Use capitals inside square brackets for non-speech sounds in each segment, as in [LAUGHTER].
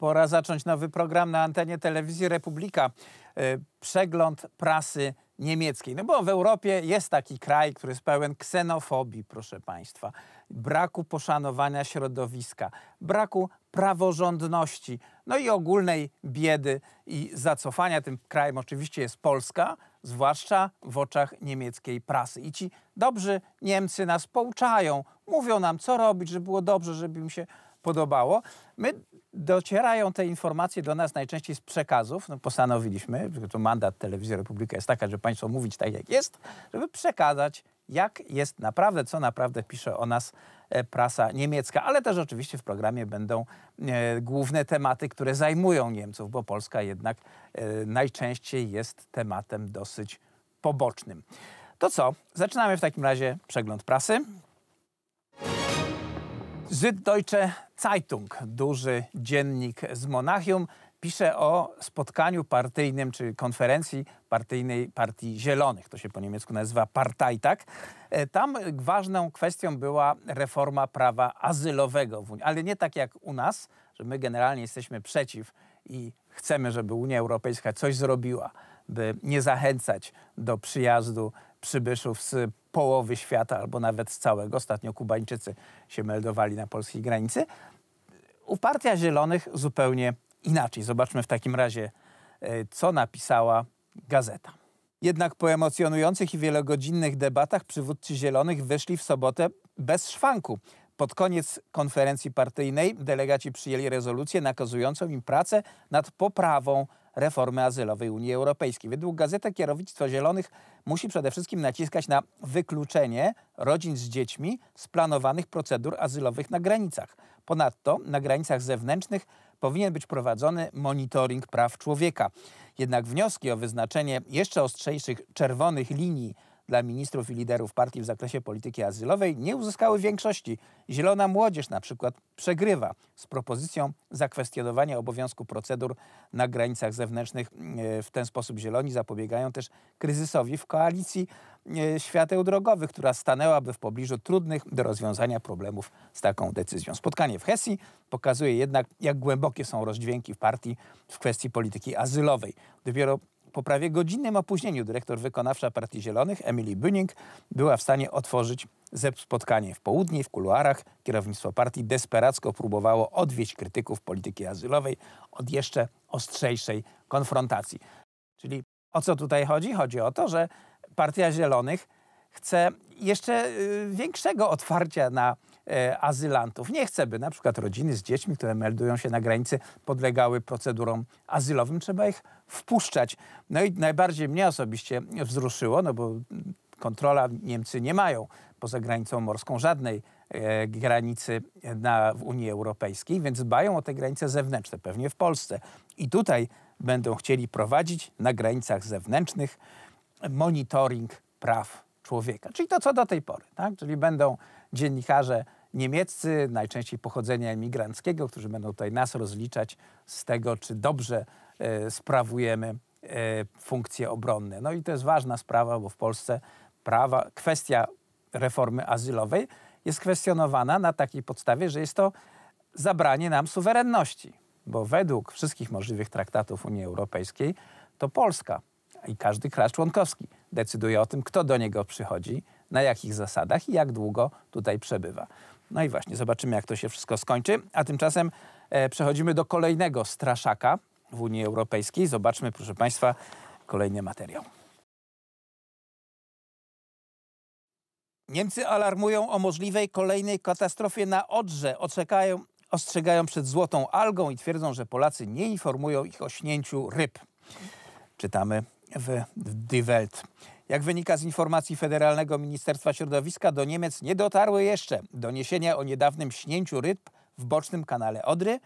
Pora zacząć nowy program na antenie telewizji Republika. E, przegląd prasy niemieckiej. No bo w Europie jest taki kraj, który jest pełen ksenofobii, proszę Państwa, braku poszanowania środowiska, braku praworządności, no i ogólnej biedy i zacofania. Tym krajem oczywiście jest Polska, zwłaszcza w oczach niemieckiej prasy. I ci dobrzy Niemcy nas pouczają, mówią nam, co robić, żeby było dobrze, żeby im się podobało. My docierają te informacje do nas najczęściej z przekazów. No postanowiliśmy, to mandat Telewizji Republika jest taka, że państwo mówić tak jak jest, żeby przekazać jak jest naprawdę, co naprawdę pisze o nas e, prasa niemiecka, ale też oczywiście w programie będą e, główne tematy, które zajmują Niemców, bo Polska jednak e, najczęściej jest tematem dosyć pobocznym. To co? Zaczynamy w takim razie przegląd prasy. Süddeutsche Zeitung, duży dziennik z Monachium, pisze o spotkaniu partyjnym czy konferencji partyjnej Partii Zielonych. To się po niemiecku nazywa Parteitag. E, tam ważną kwestią była reforma prawa azylowego w Unii, ale nie tak jak u nas, że my generalnie jesteśmy przeciw i chcemy, żeby Unia Europejska coś zrobiła, by nie zachęcać do przyjazdu przybyszów z połowy świata albo nawet z całego. Ostatnio Kubańczycy się meldowali na polskiej granicy. U Partia Zielonych zupełnie inaczej. Zobaczmy w takim razie, e, co napisała gazeta. Jednak po emocjonujących i wielogodzinnych debatach przywódcy Zielonych wyszli w sobotę bez szwanku. Pod koniec konferencji partyjnej delegaci przyjęli rezolucję nakazującą im pracę nad poprawą reformy azylowej Unii Europejskiej. Według gazety kierownictwo Zielonych musi przede wszystkim naciskać na wykluczenie rodzin z dziećmi z planowanych procedur azylowych na granicach. Ponadto na granicach zewnętrznych powinien być prowadzony monitoring praw człowieka. Jednak wnioski o wyznaczenie jeszcze ostrzejszych czerwonych linii dla ministrów i liderów partii w zakresie polityki azylowej nie uzyskały większości. Zielona Młodzież na przykład przegrywa z propozycją zakwestionowania obowiązku procedur na granicach zewnętrznych. E, w ten sposób Zieloni zapobiegają też kryzysowi w koalicji e, świateł drogowych, która stanęłaby w pobliżu trudnych do rozwiązania problemów z taką decyzją. Spotkanie w Hesji pokazuje jednak, jak głębokie są rozdźwięki w partii w kwestii polityki azylowej. Dopiero po prawie godzinnym opóźnieniu dyrektor wykonawcza Partii Zielonych, Emily Bunning była w stanie otworzyć ZEP spotkanie. W południe w kuluarach kierownictwo partii desperacko próbowało odwieść krytyków polityki azylowej od jeszcze ostrzejszej konfrontacji. Czyli o co tutaj chodzi? Chodzi o to, że Partia Zielonych chce jeszcze y, większego otwarcia na E, azylantów. Nie chcę, by na przykład rodziny z dziećmi, które meldują się na granicy, podlegały procedurom azylowym. Trzeba ich wpuszczać. No i najbardziej mnie osobiście wzruszyło, no bo kontrola Niemcy nie mają poza granicą morską żadnej e, granicy na, w Unii Europejskiej, więc dbają o te granice zewnętrzne, pewnie w Polsce. I tutaj będą chcieli prowadzić na granicach zewnętrznych monitoring praw człowieka, czyli to co do tej pory, tak? czyli będą dziennikarze niemieccy, najczęściej pochodzenia emigranckiego, którzy będą tutaj nas rozliczać z tego, czy dobrze e, sprawujemy e, funkcje obronne. No i to jest ważna sprawa, bo w Polsce prawa, kwestia reformy azylowej jest kwestionowana na takiej podstawie, że jest to zabranie nam suwerenności, bo według wszystkich możliwych traktatów Unii Europejskiej to Polska i każdy kraj członkowski decyduje o tym, kto do niego przychodzi, na jakich zasadach i jak długo tutaj przebywa. No i właśnie, zobaczymy, jak to się wszystko skończy. A tymczasem e, przechodzimy do kolejnego straszaka w Unii Europejskiej. Zobaczmy, proszę Państwa, kolejny materiał. Niemcy alarmują o możliwej kolejnej katastrofie na Odrze. Oczekają, ostrzegają przed złotą algą i twierdzą, że Polacy nie informują ich o śnięciu ryb. Czytamy w Die Welt. Jak wynika z informacji Federalnego Ministerstwa Środowiska, do Niemiec nie dotarły jeszcze doniesienia o niedawnym śnięciu ryb w bocznym kanale Odry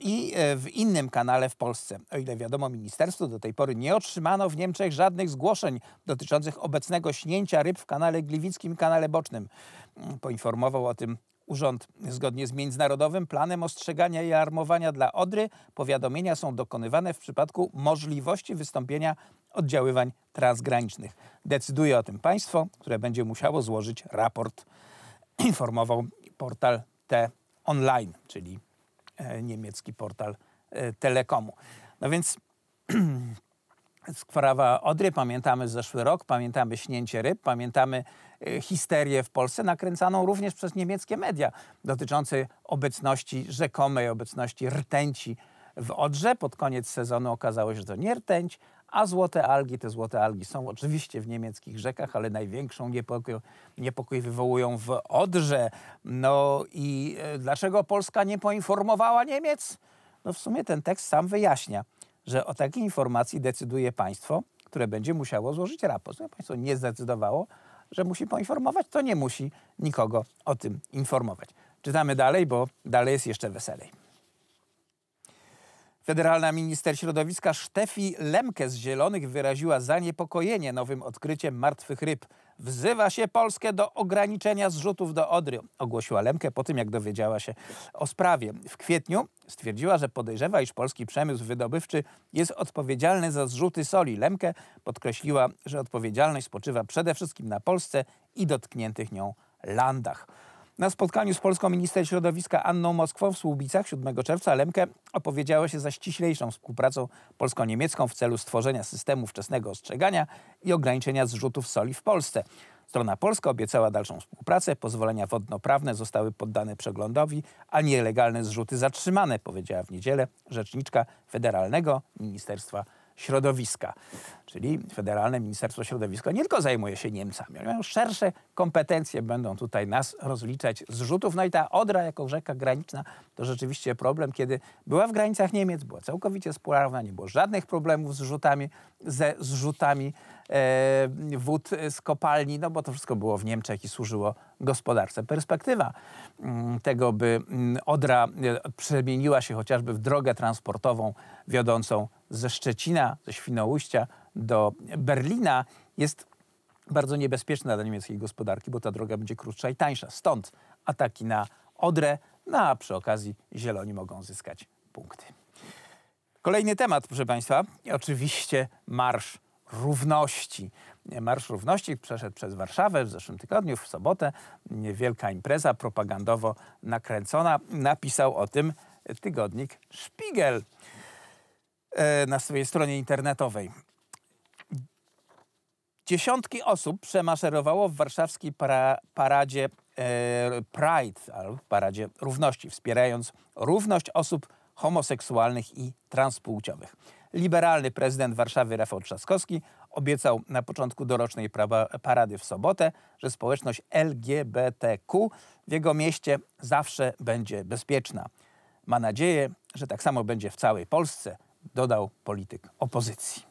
i e, w innym kanale w Polsce. O ile wiadomo, ministerstwo do tej pory nie otrzymano w Niemczech żadnych zgłoszeń dotyczących obecnego śnięcia ryb w kanale Gliwickim i kanale bocznym. Mm, poinformował o tym Urząd zgodnie z międzynarodowym planem ostrzegania i armowania dla Odry powiadomienia są dokonywane w przypadku możliwości wystąpienia oddziaływań transgranicznych. Decyduje o tym państwo, które będzie musiało złożyć raport, informował portal T online, czyli e, niemiecki portal e, Telekomu. No więc [CLEARS THROAT] Skwarowa Odry, pamiętamy zeszły rok, pamiętamy śnięcie ryb, pamiętamy y, histerię w Polsce nakręcaną również przez niemieckie media dotyczące obecności, rzekomej obecności rtęci w Odrze. Pod koniec sezonu okazało się, że to nie rtęć, a złote algi, te złote algi są oczywiście w niemieckich rzekach, ale największą niepokój, niepokój wywołują w Odrze. No i y, dlaczego Polska nie poinformowała Niemiec? No w sumie ten tekst sam wyjaśnia że o takiej informacji decyduje państwo, które będzie musiało złożyć raport. Jeżeli państwo nie zdecydowało, że musi poinformować, to nie musi nikogo o tym informować. Czytamy dalej, bo dalej jest jeszcze weselej. Federalna minister środowiska Steffi Lemke z Zielonych wyraziła zaniepokojenie nowym odkryciem martwych ryb. Wzywa się Polskę do ograniczenia zrzutów do Odry, ogłosiła Lemke po tym, jak dowiedziała się o sprawie. W kwietniu stwierdziła, że podejrzewa, iż polski przemysł wydobywczy jest odpowiedzialny za zrzuty soli. Lemke podkreśliła, że odpowiedzialność spoczywa przede wszystkim na Polsce i dotkniętych nią landach. Na spotkaniu z polską minister środowiska Anną Moskwą w Słubicach 7 czerwca Lemke opowiedziała się za ściślejszą współpracą polsko-niemiecką w celu stworzenia systemu wczesnego ostrzegania i ograniczenia zrzutów soli w Polsce. Strona polska obiecała dalszą współpracę, pozwolenia wodnoprawne zostały poddane przeglądowi, a nielegalne zrzuty zatrzymane, powiedziała w niedzielę rzeczniczka Federalnego Ministerstwa Środowiska. Środowiska. Czyli Federalne Ministerstwo Środowiska nie tylko zajmuje się Niemcami, ale mają szersze kompetencje, będą tutaj nas rozliczać z rzutów. No i ta Odra jako rzeka graniczna to rzeczywiście problem, kiedy była w granicach Niemiec, była całkowicie spólarna, nie było żadnych problemów z rzutami, ze zrzutami E, wód z kopalni, no bo to wszystko było w Niemczech i służyło gospodarce. Perspektywa mm, tego, by mm, Odra e, przemieniła się chociażby w drogę transportową wiodącą ze Szczecina, ze Świnoujścia do Berlina jest bardzo niebezpieczna dla niemieckiej gospodarki, bo ta droga będzie krótsza i tańsza. Stąd ataki na Odrę, no a przy okazji zieloni mogą zyskać punkty. Kolejny temat, proszę Państwa, oczywiście marsz równości. Marsz Równości przeszedł przez Warszawę w zeszłym tygodniu, w sobotę. Wielka impreza propagandowo nakręcona. Napisał o tym tygodnik Szpigel e, na swojej stronie internetowej. Dziesiątki osób przemaszerowało w warszawskiej para, paradzie e, Pride, albo paradzie równości, wspierając równość osób homoseksualnych i transpłciowych liberalny prezydent Warszawy Rafał Trzaskowski obiecał na początku dorocznej parady w sobotę, że społeczność LGBTQ w jego mieście zawsze będzie bezpieczna. Ma nadzieję, że tak samo będzie w całej Polsce, dodał polityk opozycji.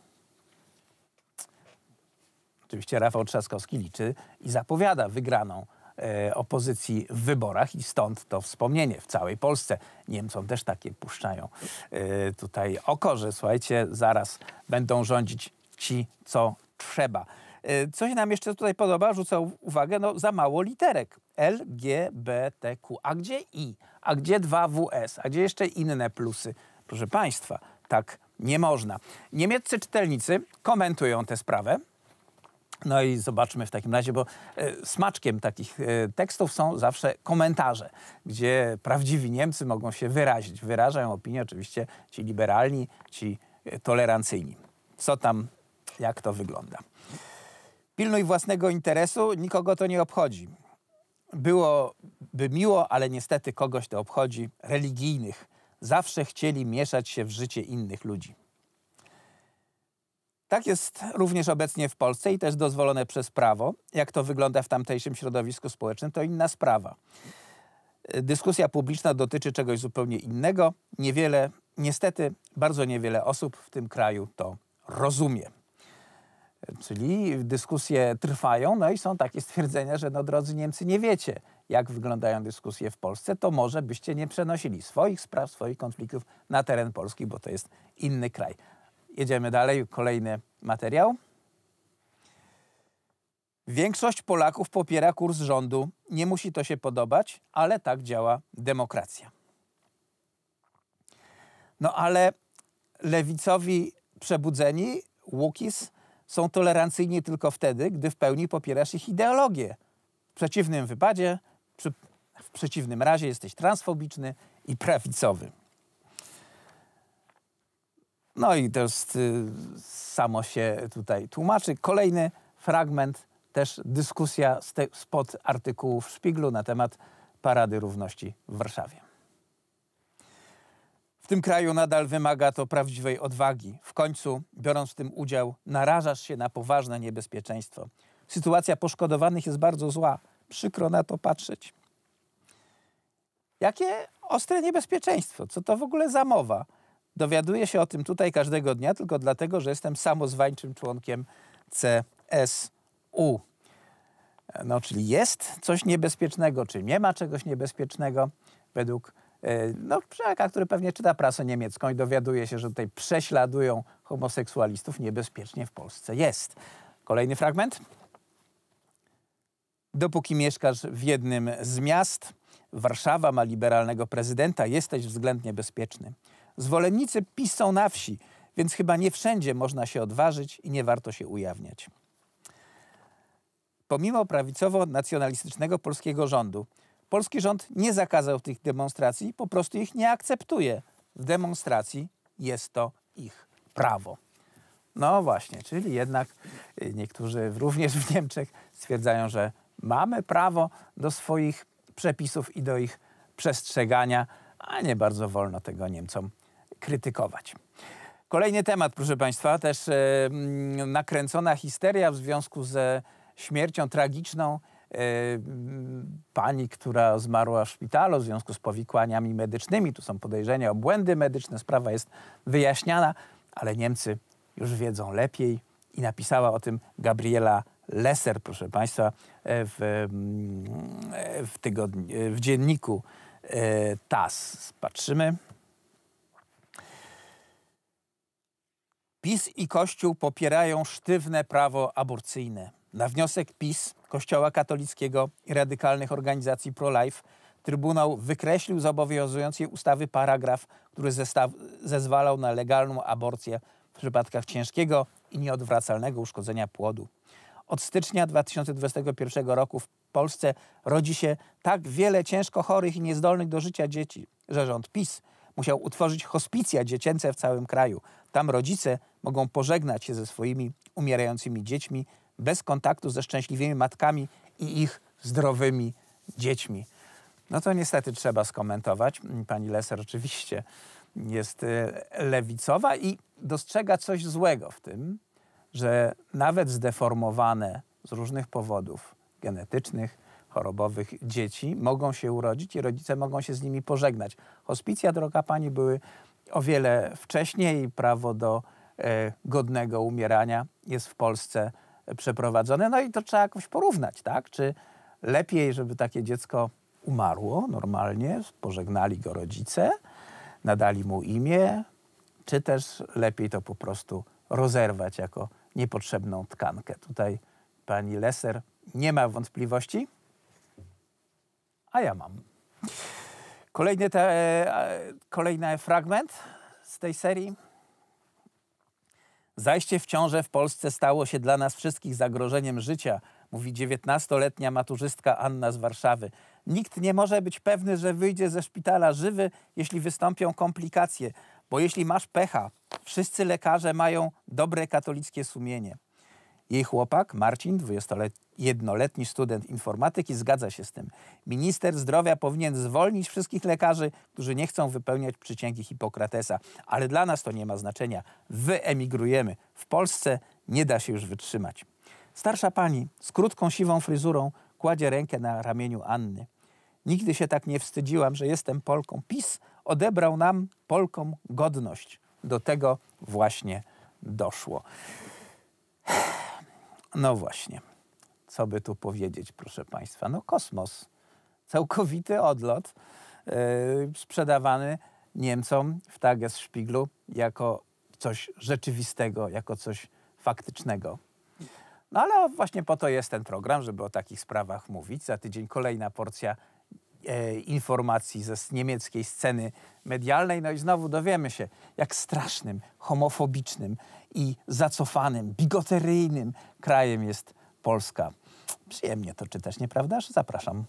Oczywiście Rafał Trzaskowski liczy i zapowiada wygraną E, opozycji w wyborach i stąd to wspomnienie w całej Polsce. Niemcom też takie puszczają e, tutaj oko, że słuchajcie, zaraz będą rządzić ci, co trzeba. E, co się nam jeszcze tutaj podoba, rzucę uwagę, no za mało literek. LGBTQ. A gdzie I? A gdzie 2WS? A gdzie jeszcze inne plusy? Proszę Państwa, tak nie można. Niemieccy czytelnicy komentują tę sprawę. No i zobaczmy w takim razie, bo e, smaczkiem takich e, tekstów są zawsze komentarze, gdzie prawdziwi Niemcy mogą się wyrazić. Wyrażają opinię oczywiście ci liberalni, ci e, tolerancyjni. Co tam, jak to wygląda. Pilnuj własnego interesu, nikogo to nie obchodzi. Byłoby miło, ale niestety kogoś to obchodzi, religijnych. Zawsze chcieli mieszać się w życie innych ludzi. Tak jest również obecnie w Polsce i też dozwolone przez prawo. Jak to wygląda w tamtejszym środowisku społecznym, to inna sprawa. E, dyskusja publiczna dotyczy czegoś zupełnie innego. Niewiele, niestety, bardzo niewiele osób w tym kraju to rozumie. E, czyli dyskusje trwają, no i są takie stwierdzenia, że no drodzy Niemcy, nie wiecie, jak wyglądają dyskusje w Polsce, to może byście nie przenosili swoich spraw, swoich konfliktów na teren Polski, bo to jest inny kraj. Jedziemy dalej, kolejny materiał. Większość Polaków popiera kurs rządu. Nie musi to się podobać, ale tak działa demokracja. No ale lewicowi przebudzeni, Łukis, są tolerancyjni tylko wtedy, gdy w pełni popierasz ich ideologię. W przeciwnym wypadzie, w przeciwnym razie jesteś transfobiczny i prawicowy. No i to też y, samo się tutaj tłumaczy. Kolejny fragment, też dyskusja spod w Szpiglu na temat Parady Równości w Warszawie. W tym kraju nadal wymaga to prawdziwej odwagi. W końcu, biorąc w tym udział, narażasz się na poważne niebezpieczeństwo. Sytuacja poszkodowanych jest bardzo zła. Przykro na to patrzeć. Jakie ostre niebezpieczeństwo? Co to w ogóle za mowa? Dowiaduję się o tym tutaj każdego dnia tylko dlatego, że jestem samozwańczym członkiem CSU. No, czyli jest coś niebezpiecznego, czy nie ma czegoś niebezpiecznego według e, no, człowieka, który pewnie czyta prasę niemiecką i dowiaduje się, że tutaj prześladują homoseksualistów, niebezpiecznie w Polsce jest. Kolejny fragment. Dopóki mieszkasz w jednym z miast, Warszawa ma liberalnego prezydenta, jesteś względnie bezpieczny. Zwolennicy PiS są na wsi, więc chyba nie wszędzie można się odważyć i nie warto się ujawniać. Pomimo prawicowo-nacjonalistycznego polskiego rządu, polski rząd nie zakazał tych demonstracji, po prostu ich nie akceptuje. W demonstracji jest to ich prawo. No właśnie, czyli jednak y, niektórzy również w Niemczech stwierdzają, że mamy prawo do swoich przepisów i do ich przestrzegania, a nie bardzo wolno tego Niemcom krytykować. Kolejny temat, proszę Państwa, też e, mm, nakręcona histeria w związku ze śmiercią tragiczną e, mm, pani, która zmarła w szpitalu w związku z powikłaniami medycznymi. Tu są podejrzenia o błędy medyczne, sprawa jest wyjaśniana, ale Niemcy już wiedzą lepiej i napisała o tym Gabriela Lesser, proszę Państwa, e, w, mm, w, tygodni, w dzienniku TAS. Patrzymy. PiS i Kościół popierają sztywne prawo aborcyjne. Na wniosek PiS, Kościoła katolickiego i radykalnych organizacji pro-life Trybunał wykreślił z obowiązującej ustawy paragraf, który zezwalał na legalną aborcję w przypadkach ciężkiego i nieodwracalnego uszkodzenia płodu. Od stycznia 2021 roku w Polsce rodzi się tak wiele ciężko chorych i niezdolnych do życia dzieci, że rząd PiS – musiał utworzyć hospicja dziecięce w całym kraju. Tam rodzice mogą pożegnać się ze swoimi umierającymi dziećmi bez kontaktu ze szczęśliwymi matkami i ich zdrowymi dziećmi. No to niestety trzeba skomentować. Pani Leser oczywiście jest e, lewicowa i dostrzega coś złego w tym, że nawet zdeformowane z różnych powodów genetycznych chorobowych dzieci mogą się urodzić i rodzice mogą się z nimi pożegnać. Hospicja, droga pani, były o wiele wcześniej. Prawo do e, godnego umierania jest w Polsce przeprowadzone. No i to trzeba jakoś porównać, tak? Czy lepiej, żeby takie dziecko umarło normalnie, pożegnali go rodzice, nadali mu imię, czy też lepiej to po prostu rozerwać jako niepotrzebną tkankę. Tutaj pani Leser nie ma wątpliwości, a ja mam. Kolejny, te, e, kolejny fragment z tej serii. Zajście w ciąże w Polsce stało się dla nas wszystkich zagrożeniem życia, mówi 19-letnia maturzystka Anna z Warszawy. Nikt nie może być pewny, że wyjdzie ze szpitala żywy, jeśli wystąpią komplikacje, bo jeśli masz pecha, wszyscy lekarze mają dobre katolickie sumienie. Jej chłopak, Marcin, 20-letni, jednoletni student informatyki zgadza się z tym. Minister zdrowia powinien zwolnić wszystkich lekarzy, którzy nie chcą wypełniać przysięgi Hipokratesa, ale dla nas to nie ma znaczenia. Wyemigrujemy. W Polsce nie da się już wytrzymać. Starsza pani z krótką siwą fryzurą kładzie rękę na ramieniu Anny. Nigdy się tak nie wstydziłam, że jestem Polką. PiS odebrał nam, Polkom, godność. Do tego właśnie doszło. [SIGHS] No właśnie co by tu powiedzieć, proszę Państwa? No kosmos. Całkowity odlot yy, sprzedawany Niemcom w Tagesspieglu jako coś rzeczywistego, jako coś faktycznego. No ale właśnie po to jest ten program, żeby o takich sprawach mówić. Za tydzień kolejna porcja e, informacji ze niemieckiej sceny medialnej. No i znowu dowiemy się, jak strasznym, homofobicznym i zacofanym, bigoteryjnym krajem jest Polska. Przyjemnie to czytać, nieprawdaż? Zapraszam.